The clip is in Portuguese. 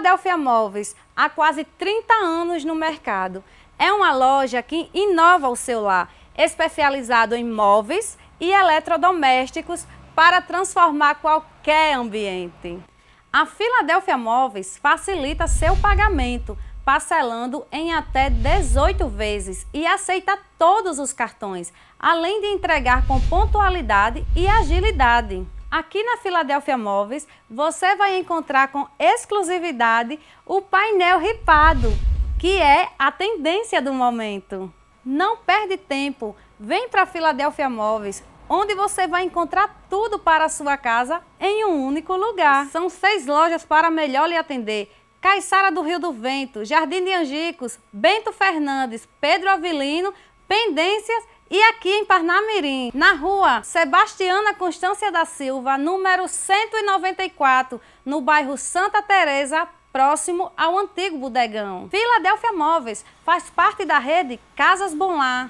Filadélfia Móveis, há quase 30 anos no mercado. É uma loja que inova o seu lar, especializado em móveis e eletrodomésticos para transformar qualquer ambiente. A Filadélfia Móveis facilita seu pagamento, parcelando em até 18 vezes e aceita todos os cartões, além de entregar com pontualidade e agilidade. Aqui na Filadélfia Móveis, você vai encontrar com exclusividade o painel ripado, que é a tendência do momento. Não perde tempo, vem para a Filadélfia Móveis, onde você vai encontrar tudo para a sua casa em um único lugar. São seis lojas para melhor lhe atender. Caiçara do Rio do Vento, Jardim de Angicos, Bento Fernandes, Pedro Avilino, Pendências e aqui em Parnamirim, na rua Sebastiana Constância da Silva, número 194, no bairro Santa Teresa, próximo ao antigo bodegão. Filadélfia Móveis faz parte da rede Casas Bom Lá.